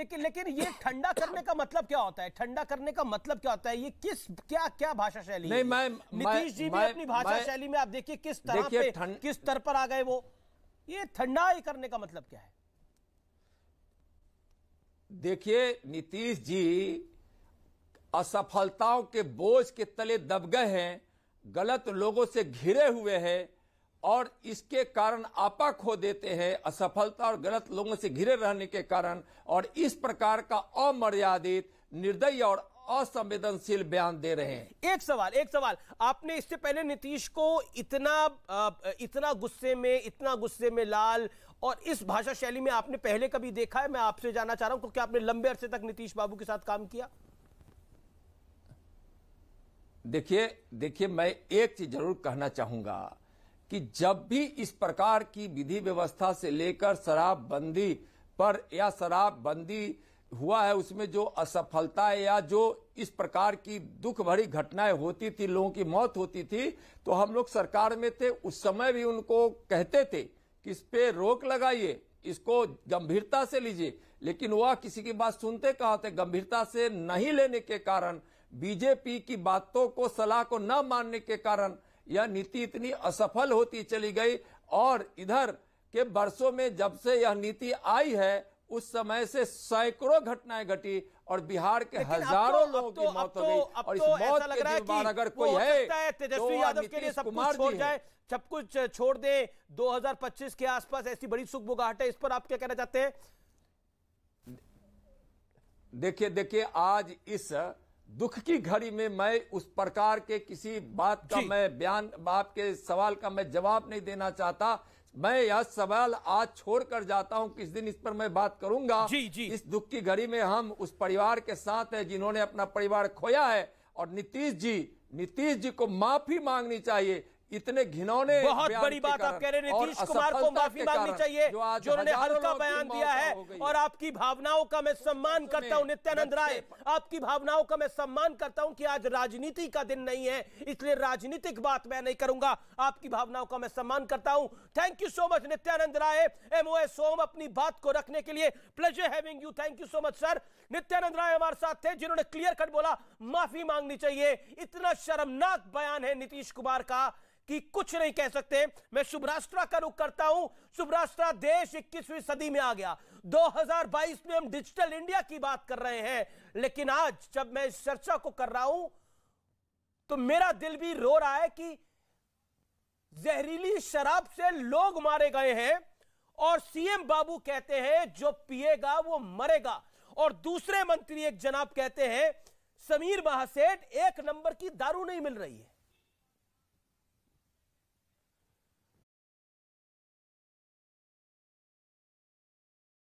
लेकिन लेकिन ये ठंडा करने का मतलब क्या होता है ठंडा करने का मतलब क्या होता है ये किस क्या क्या भाषा शैली नहीं मैं नीतीश जी भी अपनी भाषा शैली में आप देखिए किस तरह पे किस स्तर पर आ गए वो ये ठंडा ही करने का मतलब क्या है देखिए नीतीश जी असफलताओं के बोझ के तले दब गए हैं गलत लोगों से घिरे हुए हैं और इसके कारण आपा खो देते हैं असफलता और गलत लोगों से घिरे रहने के कारण और इस प्रकार का अमर्यादित निर्दयी और असंवेदनशील बयान दे रहे हैं एक सवाल एक सवाल आपने इससे पहले नीतीश को इतना इतना गुस्से में इतना गुस्से में लाल और इस भाषा शैली में आपने पहले कभी देखा है मैं आपसे जानना चाह रहा हूं क्योंकि आपने लंबे अरसे तक नीतीश बाबू के साथ काम किया देखिए देखिए मैं एक चीज जरूर कहना चाहूंगा कि जब भी इस प्रकार की विधि व्यवस्था से लेकर शराबबंदी पर या शराबबंदी हुआ है उसमें जो असफलता या जो इस प्रकार की दुख भरी घटनाएं होती थी लोगों की मौत होती थी तो हम लोग सरकार में थे उस समय भी उनको कहते थे कि इस पे रोक लगाइए इसको गंभीरता से लीजिए लेकिन वह किसी की बात सुनते कहा थे गंभीरता से नहीं लेने के कारण बीजेपी की बातों को सलाह को न मानने के कारण यह नीति इतनी असफल होती चली गई और इधर के वर्षों में जब से यह नीति आई है उस समय से सैकड़ों घटनाएं घटी और बिहार के तो- हजारों तो, लोगों तो, की मौत हो तो- गई और तो इस मौत के जिम्मेदार अगर कोई है तेजस्वी यादव के लिए सब कुछ छोड़ जाए सब कुछ छोड़ दे 2025 के आसपास ऐसी बड़ी सुख बुगाहट है इस पर आप क्या कहना चाहते हैं देखिए देखिए आज इस दुख की घड़ी में मैं उस प्रकार के किसी बात का मैं बयान आपके सवाल का मैं जवाब नहीं देना चाहता मैं यह सवाल आज छोड़कर जाता हूं किस दिन इस पर मैं बात करूंगा जी, जी। इस दुख की घड़ी में हम उस परिवार के साथ हैं जिन्होंने अपना परिवार खोया है और नीतीश जी नीतीश जी को माफी मांगनी चाहिए इतने घिनौने बहुत बड़ी बात आप कह रहे हैं नीतीश कुमार को माफी मांगनी चाहिए जो उन्होंने हल्का बयान दिया है है और आपकी भावनाओं का मैं सम्मान करता हूं नित्यानंद राय आपकी भावनाओं का मैं सम्मान करता हूं कि आज राजनीति का दिन नहीं है इसलिए राजनीतिक बात मैं नहीं करूंगा आपकी भावनाओं का मैं सम्मान करता हूं thank you so much Nityanand Rai MOS सोम अपनी बात को रखने के लिए pleasure having you thank you so much sir Nityanand Rai हमारे साथ थे जिन्होंने क्लियर कट बोला माफी मांगनी चाहिए इतना शर्मनाक बयान है नीतीश कुमार का कि कुछ नहीं कह सकते मैं शुभराष्ट्रा का रुख करता हूं शुभराष्ट्रा देश 21वीं सदी में आ गया 2022 में हम डिजिटल इंडिया की बात कर रहे हैं लेकिन आज जब मैं इस चर्चा को कर रहा हूं तो मेरा दिल भी रो रहा है कि जहरीली शराब से लोग मारे गए हैं और सीएम बाबू कहते हैं जो पिएगा वो मरेगा और दूसरे मंत्री एक जनाब कहते हैं समीर महासेठ एक नंबर की दारू नहीं मिल रही है